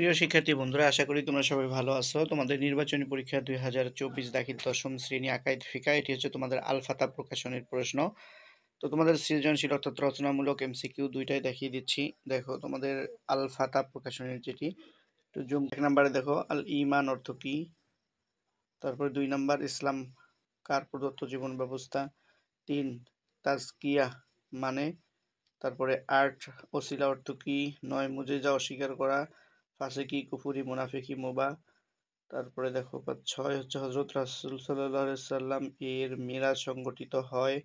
প্রিয় শিক্ষার্থী বন্ধুরা আশা করি তোমরা সবাই ভালো আছো তোমাদের নির্বাচনী পরীক্ষা দুই হাজার চব্বিশ দাখিল দশম শ্রেণী আকাইদ ফিকা এটি হচ্ছে তোমাদের আলফাতা প্রকাশনের প্রশ্ন তো তোমাদের সৃজনশীল অর্থাৎ রচনামূলক এমসিকিউ দুইটাই দেখিয়ে দিচ্ছি দেখো তোমাদের আলফাতা প্রকাশনের যেটি তো জুম এক নাম্বারে দেখো আল ইমান অর্থ কি তারপরে দুই নাম্বার ইসলাম কার প্রদত্ত জীবন ব্যবস্থা তিন তাজকিয়া মানে তারপরে আর্ট অশিলা অর্থ কি নয় মুজেজা অস্বীকার করা ফাঁসেকি কুফুরি মুনাফিকি মোবা তারপরে দেখো ছয় হচ্ছে হজরত রাসুল সাল্লাহ সাল্লাম এর মিরাজ সংগঠিত হয়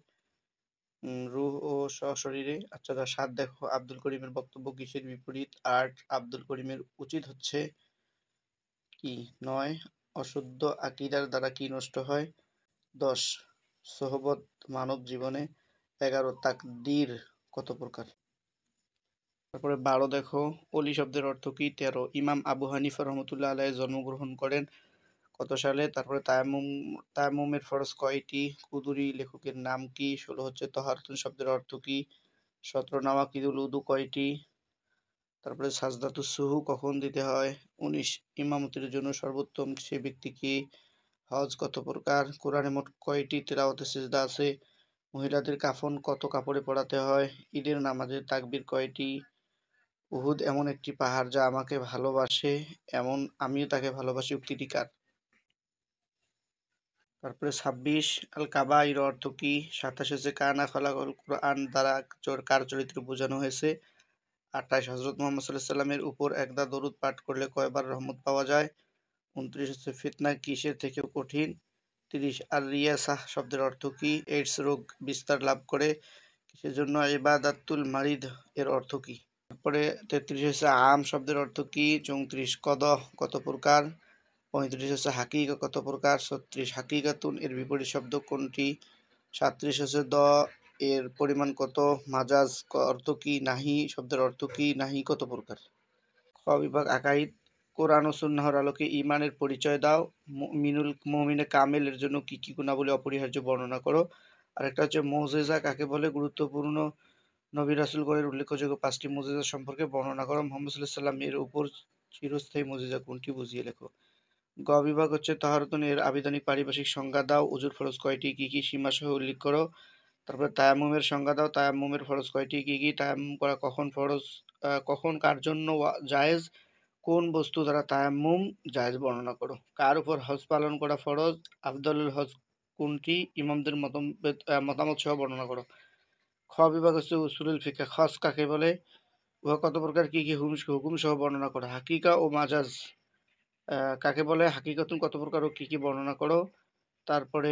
রুহ ও সশরীরে আচ্ছা তার সাত দেখো আব্দুল করিমের বক্তব্য কিসের বিপরীত আট আব্দুল করিমের উচিত হচ্ছে কি নয় অশুদ্ধ আকিদার দ্বারা কি নষ্ট হয় দশ সহবত মানব জীবনে এগারো তাকদির কত প্রকার তারপরে বারো দেখো অলি শব্দের অর্থ কি তেরো ইমাম আবু হানিফ রহমতুল্লাহ আলাই জন্মগ্রহণ করেন কত সালে তারপরে তায়ামুম তায়ামুমের ফরস কয়টি কুদুরি লেখকের নাম কি ষোলো হচ্ছে তহারতুন শব্দের অর্থ কি সতেরো কিদুল উদু কয়টি তারপরে সাজদাতু সুহু কখন দিতে হয় উনিশ ইমামতির জন্য সর্বোত্তম সে ব্যক্তি কি হজ কত প্রকার কোরআনে মোট কয়টি তেরাওতে সেজদা আছে মহিলাদের কাফন কত কাপড়ে পড়াতে হয় ঈদের নামাজের তাকবির কয়টি উহুদ এমন একটি পাহাড় যা আমাকে ভালোবাসে এমন আমিও তাকে ভালোবাসি উক্তিটি কার তারপরে ছাব্বিশ আল কাবা এর অর্থ কি সাতাশ হচ্ছে কানা খলাকল কোরআন দ্বারা চোর কার চরিত্র বোঝানো হয়েছে আঠাশ হজরত মোহাম্মদ সাল্লাহ সাল্লামের উপর একদা দরুদ পাঠ করলে কয়বার রহমত পাওয়া যায় উনত্রিশ হচ্ছে ফিতনা কিসের থেকে কঠিন তিরিশ আর রিয়া শাহ শব্দের অর্থ কি এইডস রোগ বিস্তার লাভ করে সেজন্য জন্য এবাদাতুল মারিদ এর অর্থ কী তারপরে তেত্রিশ হচ্ছে আম শব্দের অর্থ কি চৌত্রিশ কদ কত প্রকার পঁয়ত্রিশ হচ্ছে হাকিক কত প্রকার ছত্রিশ হাকিকাতুন এর বিপরীত শব্দ কোনটি সাত্রিশ হচ্ছে দ এর পরিমাণ কত মাজাজ অর্থ কি নাহি শব্দের অর্থ কি নাহি কত প্রকার খ বিভাগ আকাইদ কোরআন ও সুন্নাহর আলোকে ইমানের পরিচয় দাও মিনুল মোমিনে কামেলের জন্য কি কি গুণাবলী অপরিহার্য বর্ণনা করো আরেকটা হচ্ছে মৌজেজা কাকে বলে গুরুত্বপূর্ণ নবী রাসুলগণের উল্লেখযোগ্য পাঁচটি মজিজা সম্পর্কে বর্ণনা করো মোহাম্মদ সাল্লাম এর উপর চিরস্থায়ী মজিজা কোনটি বুঝিয়ে লেখো গ বিভাগ হচ্ছে এর আবিধানিক পারিভাষিক সংজ্ঞা দাও উজুর ফরজ কয়টি কি কি সীমা সহ উল্লেখ করো তারপরে তায়ামুমের সংজ্ঞা দাও তায়ামুমের ফরজ কয়টি কি কি তায়ামুম করা কখন ফরজ কখন কার জন্য জায়েজ কোন বস্তু দ্বারা তায়ামুম জায়েজ বর্ণনা করো কার উপর হজ পালন করা ফরজ আফদলুল হজ কোনটি ইমামদের মতামত সহ বর্ণনা করো খ বিভাগ হচ্ছে উসুলুল ফিকা খস কাকে বলে উহা কত প্রকার কী কী হুরুষকে হুকুম সহ বর্ণনা করো হাকিকা ও মাজাজ কাকে বলে হাকিকা তুমি কত প্রকার ও কী কী বর্ণনা করো তারপরে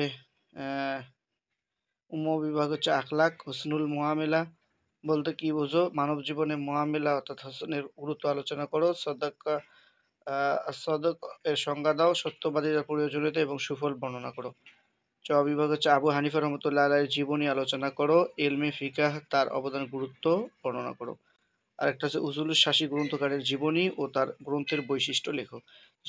উম বিভাগ হচ্ছে আখলাক হোসনুল মহামেলা বলতে কি বোঝো মানব জীবনে মহামেলা অর্থাৎ হোসনের গুরুত্ব আলোচনা করো সদাক্কা সদক এর সংজ্ঞা দাও সত্যবাদীরা প্রয়োজনীয়তা এবং সুফল বর্ণনা করো চ বিভাগ হচ্ছে আবু হানিফা রহমতুল্লাহ আলাইয়ের জীবনী আলোচনা করো এলমে ফিকাহ তার অবদান গুরুত্ব বর্ণনা করো আরেকটা হচ্ছে উজুল শাসী গ্রন্থকারের জীবনী ও তার গ্রন্থের বৈশিষ্ট্য লেখো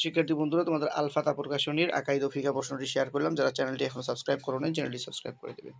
শিক্ষার্থী বন্ধুরা তোমাদের আলফাতা প্রকাশনীর আকাইদ ফিকা প্রশ্নটি শেয়ার করলাম যারা চ্যানেলটি এখন সাবস্ক্রাইব করো চ্যানেলটি সাবস্ক্রাইব করে দেবেন